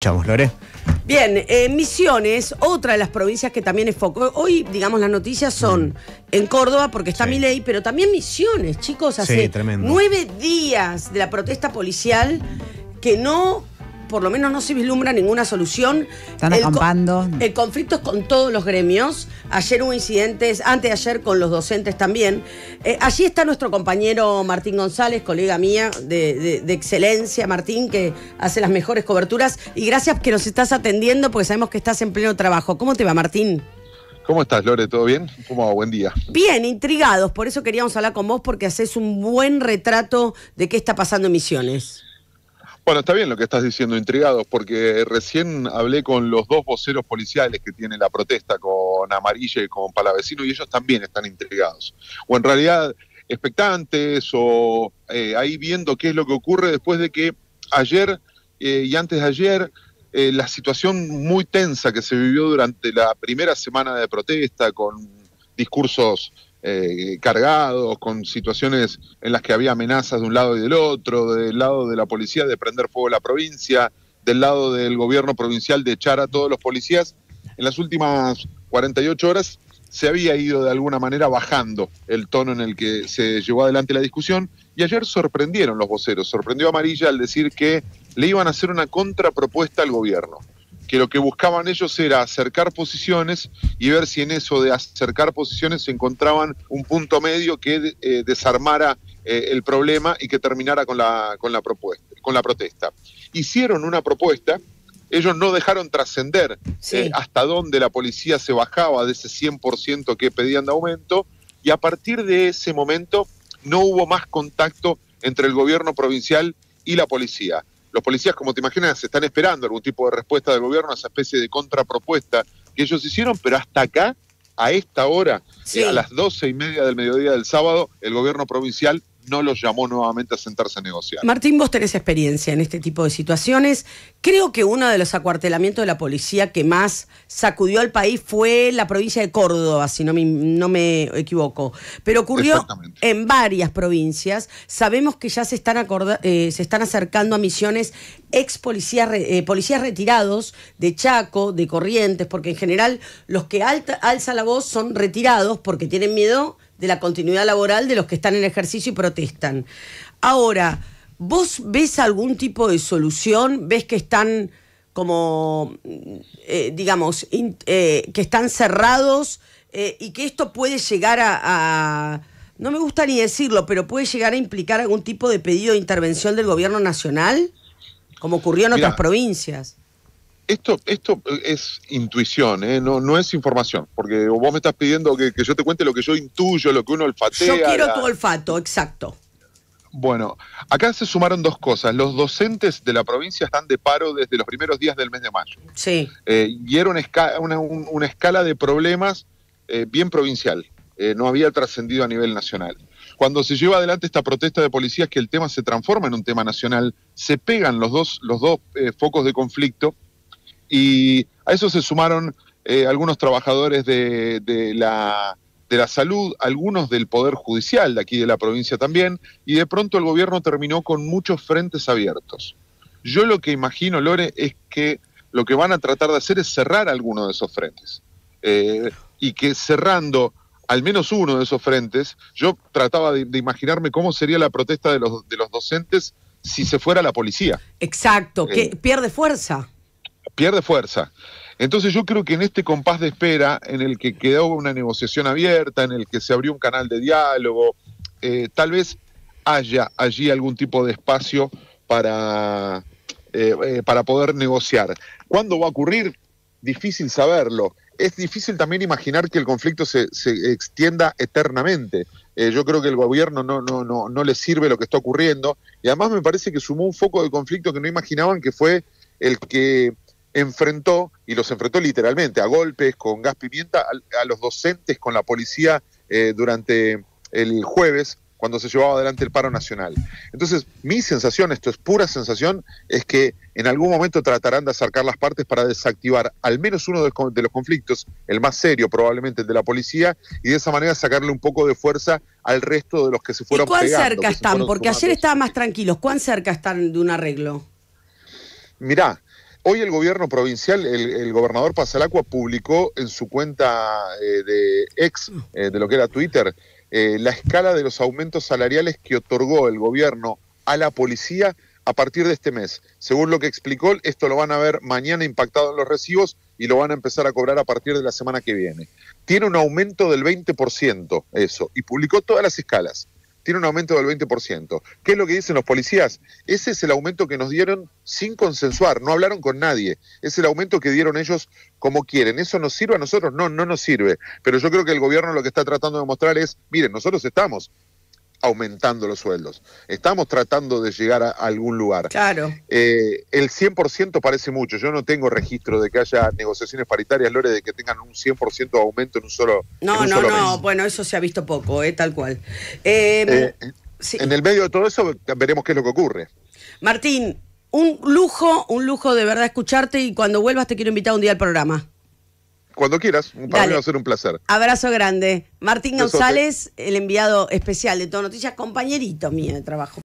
Chamos, Lore. Bien, eh, Misiones, otra de las provincias que también es foco. Hoy, digamos, las noticias son mm. en Córdoba, porque está mi ley, pero también Misiones, chicos. Hace nueve días de la protesta policial que no por lo menos no se vislumbra ninguna solución. Están el acampando. el conflicto es con todos los gremios. Ayer hubo incidentes, antes de ayer con los docentes también. Eh, allí está nuestro compañero Martín González, colega mía de, de, excelencia, Martín, que hace las mejores coberturas. Y gracias que nos estás atendiendo porque sabemos que estás en pleno trabajo. ¿Cómo te va, Martín? ¿Cómo estás, Lore? ¿Todo bien? ¿Cómo va? Buen día. Bien, intrigados. Por eso queríamos hablar con vos porque haces un buen retrato de qué está pasando en Misiones. Bueno, está bien lo que estás diciendo, intrigados, porque recién hablé con los dos voceros policiales que tiene la protesta con Amarilla y con Palavecino y ellos también están intrigados. O en realidad expectantes o eh, ahí viendo qué es lo que ocurre después de que ayer eh, y antes de ayer eh, la situación muy tensa que se vivió durante la primera semana de protesta con discursos eh, cargados, con situaciones en las que había amenazas de un lado y del otro, del lado de la policía de prender fuego a la provincia, del lado del gobierno provincial de echar a todos los policías, en las últimas 48 horas se había ido de alguna manera bajando el tono en el que se llevó adelante la discusión y ayer sorprendieron los voceros, sorprendió a Amarilla al decir que le iban a hacer una contrapropuesta al gobierno que lo que buscaban ellos era acercar posiciones y ver si en eso de acercar posiciones se encontraban un punto medio que eh, desarmara eh, el problema y que terminara con la, con la, propuesta, con la protesta. Hicieron una propuesta, ellos no dejaron trascender eh, hasta dónde la policía se bajaba de ese 100% que pedían de aumento y a partir de ese momento no hubo más contacto entre el gobierno provincial y la policía. Los policías, como te imaginas, están esperando algún tipo de respuesta del gobierno a esa especie de contrapropuesta que ellos hicieron, pero hasta acá, a esta hora, eh, a las doce y media del mediodía del sábado, el gobierno provincial no los llamó nuevamente a sentarse a negociar. Martín, vos tenés experiencia en este tipo de situaciones. Creo que uno de los acuartelamientos de la policía que más sacudió al país fue la provincia de Córdoba, si no me, no me equivoco. Pero ocurrió en varias provincias. Sabemos que ya se están, eh, se están acercando a misiones ex policías, eh, policías retirados de Chaco, de Corrientes, porque en general los que alza la voz son retirados porque tienen miedo de la continuidad laboral de los que están en ejercicio y protestan. Ahora, ¿vos ves algún tipo de solución? ¿Ves que están como, eh, digamos, eh, que están cerrados eh, y que esto puede llegar a, no me gusta ni decirlo, pero puede llegar a implicar algún tipo de pedido de intervención del gobierno nacional, como ocurrió en otras provincias? esto, esto es intuición, ¿eh? no, no es información, porque vos me estás pidiendo que, yo te cuente lo que yo intuyo, lo que uno olfatea. Yo quiero tu olfato, exacto. Bueno, acá se sumaron dos cosas. Los docentes de la provincia están de paro desde los primeros días del mes de mayo. Sí. Eh, y era una, escala, de problemas eh, bien provincial. no había trascendido a nivel nacional. Cuando se lleva adelante esta protesta de policías que el tema se transforma en un tema nacional, se pegan los dos, los dos focos de conflicto y a eso se sumaron eh, algunos trabajadores de, la, de la salud, algunos del Poder Judicial de aquí de la provincia también, y de pronto el gobierno terminó con muchos frentes abiertos. Yo lo que imagino, Lore, es que lo que van a tratar de hacer es cerrar alguno de esos frentes. Eh, y que cerrando al menos uno de esos frentes, yo trataba de, imaginarme cómo sería la protesta de los, de los, docentes si se fuera la policía. Exacto, que eh, pierde fuerza pierde fuerza. Entonces yo creo que en este compás de espera, en el que quedó una negociación abierta, en el que se abrió un canal de diálogo, eh, tal vez haya allí algún tipo de espacio para, eh, eh, para poder negociar. ¿Cuándo va a ocurrir? Difícil saberlo. Es difícil también imaginar que el conflicto se, se extienda eternamente. yo creo que el gobierno no, no, no, no le sirve lo que está ocurriendo. Y además me parece que sumó un foco de conflicto que no imaginaban que fue el que enfrentó, y los enfrentó literalmente a golpes, con gas pimienta, a, los docentes, con la policía eh, durante el jueves, cuando se llevaba adelante el paro nacional. Entonces, mi sensación, esto es pura sensación, es que en algún momento tratarán de acercar las partes para desactivar al menos uno de los conflictos, el más serio probablemente, el de la policía, y de esa manera sacarle un poco de fuerza al resto de los que se fueron ¿Y cuán cerca están? Porque ayer estaban más tranquilos. ¿Cuán cerca están de un arreglo? Mirá, Hoy el gobierno provincial, el, gobernador Pasalacua publicó en su cuenta eh, de ex, eh, de lo que era Twitter, eh, la escala de los aumentos salariales que otorgó el gobierno a la policía a partir de este mes. Según lo que explicó, esto lo van a ver mañana impactado en los recibos y lo van a empezar a cobrar a partir de la semana que viene. Tiene un aumento del 20% eso, y publicó todas las escalas tiene un aumento del 20%. ¿Qué es lo que dicen los policías? Ese es el aumento que nos dieron sin consensuar, no hablaron con nadie. Es el aumento que dieron ellos como quieren. ¿Eso nos sirve a nosotros? No, no nos sirve. Pero yo creo que el gobierno lo que está tratando de mostrar es, miren, nosotros estamos aumentando los sueldos. Estamos tratando de llegar a algún lugar. Claro. Eh, el 100% parece mucho. Yo no tengo registro de que haya negociaciones paritarias, Lore, de que tengan un 100% aumento en un solo. No, no, no. Bueno, eso se ha visto poco, eh, tal cual. Eh, eh, en el medio de todo eso, veremos qué es lo que ocurre. Martín, un lujo, un lujo de verdad escucharte y cuando vuelvas te quiero invitar un día al programa. Cuando quieras, para mí va a ser un placer. Abrazo grande. Martín González, el enviado especial de Todo Noticias, compañerito mío de trabajo.